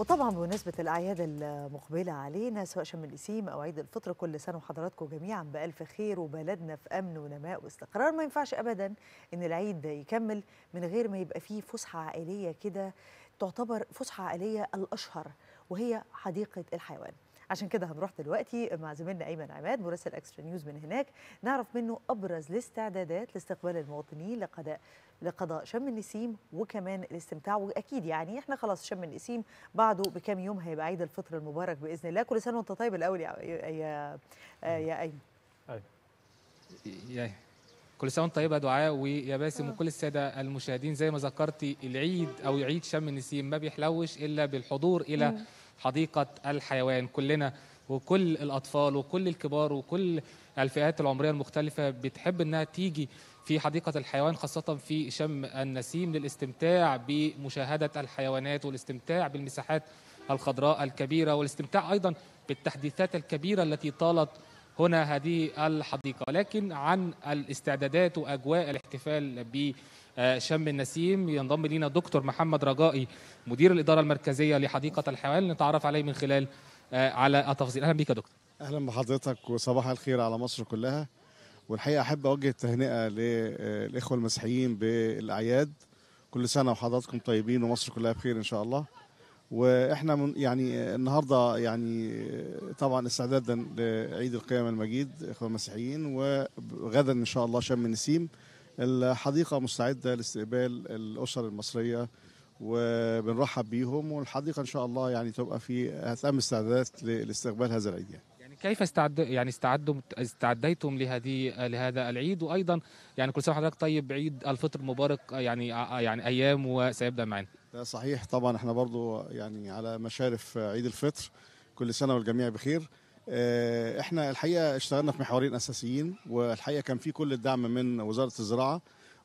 وطبعا بمناسبة الأعياد المقبلة علينا سواء شم الإسيم أو عيد الفطر كل سنة وحضراتكم جميعا بألف خير وبلدنا في أمن ونماء واستقرار ما ينفعش أبدا إن العيد ده يكمل من غير ما يبقى فيه فسحة عائلية كده تعتبر فسحة عائلية الأشهر وهي حديقة الحيوان عشان كده هنروح دلوقتي مع زميلنا ايمن عماد مراسل اكسترا نيوز من هناك نعرف منه ابرز الاستعدادات لاستقبال المواطنين لقضاء لقضاء شم النسيم وكمان الاستمتاع واكيد يعني احنا خلاص شم النسيم بعده بكام يوم هيبقى عيد الفطر المبارك باذن الله كل سنه وانت طيب الاول يا يا يا أيوه. ايمن ايوه كل سنه وانت طيبه دعاء ويا باسم آه. وكل الساده المشاهدين زي ما ذكرتي العيد او عيد شم النسيم ما بيحلوش الا بالحضور الى حديقة الحيوان كلنا وكل الأطفال وكل الكبار وكل الفئات العمرية المختلفة بتحب إنها تيجي في حديقة الحيوان خاصة في شم النسيم للاستمتاع بمشاهدة الحيوانات والاستمتاع بالمساحات الخضراء الكبيرة والاستمتاع أيضا بالتحديثات الكبيرة التي طالت هنا هذه الحديقة لكن عن الاستعدادات وأجواء الاحتفال بشم النسيم ينضم لنا دكتور محمد رجائي مدير الإدارة المركزية لحديقة الحيوان نتعرف عليه من خلال آه، على التفاصيل أهلا بك يا دكتور أهلا بحضرتك وصباح الخير على مصر كلها والحقيقة أحب أوجه التهنئة للإخوة آه، المسيحيين بالأعياد كل سنة وحضراتكم طيبين ومصر كلها بخير إن شاء الله واحنا من يعني النهارده يعني طبعا استعدادا لعيد القيامه المجيد اخوان المسيحيين وغدا ان شاء الله شم النسيم الحديقه مستعده لاستقبال الاسر المصريه وبنرحب بيهم والحديقه ان شاء الله يعني تبقى في اتم استعدادات لاستقبال هذا العيد يعني. كيف استعد يعني استعدتم استعديتم لهذه لهذا العيد وايضا يعني كل سنه وحضرتك طيب عيد الفطر مبارك يعني يعني ايام وسيبدا معنا ده صحيح طبعا احنا برضو يعني على مشارف عيد الفطر كل سنه والجميع بخير احنا الحقيقه اشتغلنا في محورين اساسيين والحقيقه كان في كل الدعم من وزاره الزراعه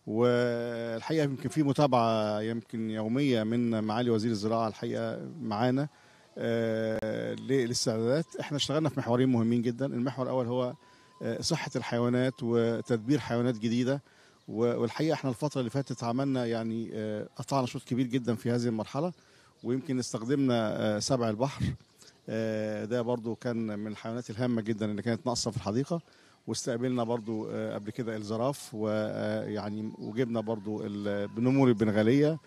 والحقيقه يمكن في متابعه يمكن يوميه من معالي وزير الزراعه الحقيقه معانا آه، للاستعدادات احنا اشتغلنا في محورين مهمين جدا المحور الاول هو آه، صحه الحيوانات وتدبير حيوانات جديده والحقيقه احنا الفتره اللي فاتت عملنا يعني آه، قطعنا شوط كبير جدا في هذه المرحله ويمكن استخدمنا سبع البحر ده برضو كان من الحيوانات الهامه جدا اللي كانت ناقصه في الحديقه واستقبلنا برضو قبل كده الزراف ويعني وجبنا برضو النمور البنغاليه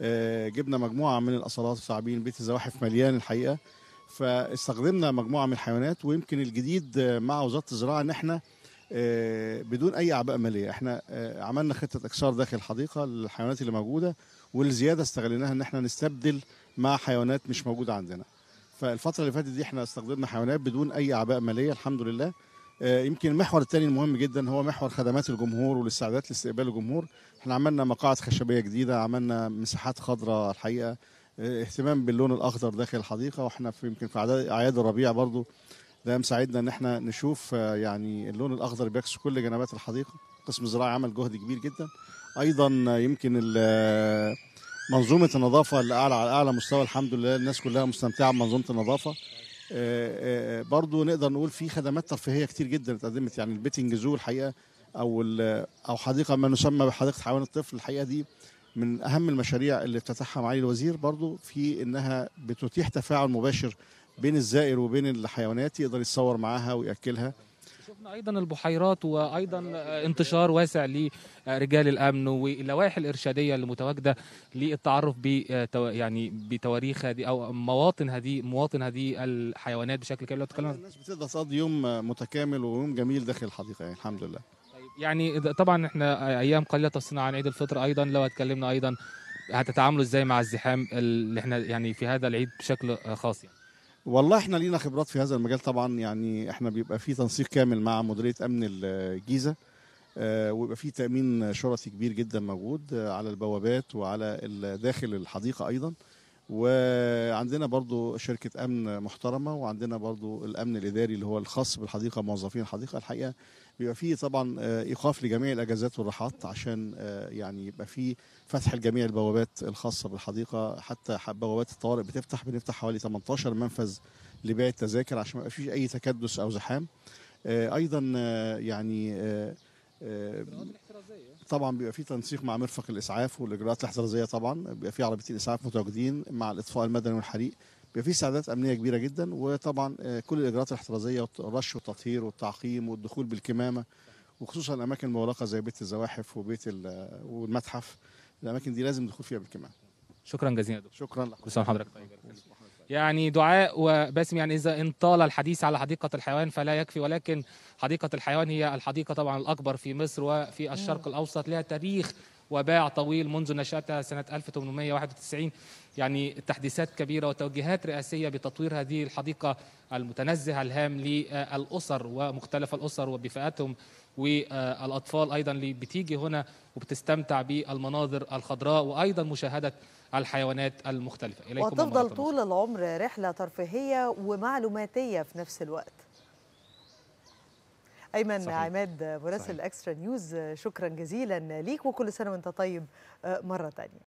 آه، جبنا مجموعه من الاصالات وصعابين بيت الزواحف مليان الحقيقه فاستخدمنا مجموعه من الحيوانات ويمكن الجديد آه، مع وزاره الزراعه ان احنا آه، بدون اي اعباء ماليه احنا عملنا خطه اكسار داخل الحديقه للحيوانات اللي موجوده والزياده استغليناها ان احنا نستبدل مع حيوانات مش موجوده عندنا فالفتره اللي فاتت دي احنا استخدمنا حيوانات بدون اي اعباء ماليه الحمد لله آه، يمكن المحور الثاني المهم جدا هو محور خدمات الجمهور والاستعدادات لاستقبال الجمهور احنا عملنا مقاعد خشبيه جديده عملنا مساحات خضراء الحقيقه آه، اهتمام باللون الاخضر داخل الحديقه واحنا في يمكن في اعياد الربيع برضو ده مساعدنا ان احنا نشوف آه، يعني اللون الاخضر بيعكس كل جنبات الحديقه قسم الزراعي عمل جهد كبير جدا ايضا يمكن منظومه النظافه اللي اعلى على اعلى مستوى الحمد لله الناس كلها مستمتعه بمنظومه النظافه آه، آه، برضو نقدر نقول في خدمات ترفيهيه كتير جدا اتقدمت يعني البيتنج زو الحقيقه او او حديقه ما نسمى بحديقه حيوان الطفل الحقيقه دي من اهم المشاريع اللي افتتحها معالي الوزير برضو في انها بتتيح تفاعل مباشر بين الزائر وبين الحيوانات يقدر يتصور معاها وياكلها ايضا البحيرات وايضا انتشار واسع لرجال الامن واللوائح الارشاديه اللي متواجده للتعرف ب يعني بتواريخ هذه او مواطن هذه مواطن هذه الحيوانات بشكل كامل لو تكلمنا الناس بتقدر صاد يوم متكامل ويوم جميل داخل الحديقه يعني الحمد لله طيب، يعني طبعا احنا ايام قليله تصنع عن عيد الفطر ايضا لو اتكلمنا ايضا هتتعاملوا ازاي مع الزحام اللي احنا يعني في هذا العيد بشكل خاص يعني والله احنا لينا خبرات في هذا المجال طبعا يعني احنا بيبقى في تنسيق كامل مع مديريه امن الجيزه آه، ويبقى في تامين شرطي كبير جدا موجود آه، على البوابات وعلى داخل الحديقه ايضا وعندنا برضو شركة أمن محترمة وعندنا برضو الأمن الإداري اللي هو الخاص بالحديقة موظفين الحديقة الحقيقة بيبقى فيه طبعا آه، ايقاف لجميع الاجازات والراحات عشان آه، يعني يبقى فيه فتح لجميع البوابات الخاصه بالحديقه حتى بوابات الطوارئ بتفتح بنفتح حوالي 18 منفذ لبيع التذاكر عشان ما يبقى فيش اي تكدس او زحام آه، ايضا يعني طبعا بيبقى فيه تنسيق مع مرفق الاسعاف والاجراءات الاحترازيه طبعا بيبقى فيه عربيتين اسعاف متواجدين مع الاطفاء المدني والحريق بيبقى في استعدادات امنيه كبيره جدا وطبعا آه، كل الاجراءات الاحترازيه والرش والتطهير والتعقيم والدخول بالكمامه وخصوصا الاماكن المغلقه زي بيت الزواحف وبيت والمتحف الاماكن دي لازم الدخول فيها بالكمامه شكرا جزيلا دكتور شكرا لك كل سنه حضرتك طيب، يعني دعاء وباسم يعني اذا ان طال الحديث على حديقه الحيوان فلا يكفي ولكن حديقه الحيوان هي الحديقه طبعا الاكبر في مصر وفي الشرق الاوسط لها تاريخ وباع طويل منذ نشأتها سنة 1891 يعني تحديثات كبيرة وتوجيهات رئاسية بتطوير هذه الحديقة المتنزهة الهام للأسر ومختلف الأسر وبفئاتهم والأطفال أيضا اللي بتيجي هنا وبتستمتع بالمناظر الخضراء وأيضا مشاهدة الحيوانات المختلفة إليكم وتفضل طول العمر رحلة ترفيهية ومعلوماتية في نفس الوقت ايمن صحيح. عماد مراسل اكسترا نيوز شكرا جزيلا ليك وكل سنه وانت طيب آه، مره ثانيه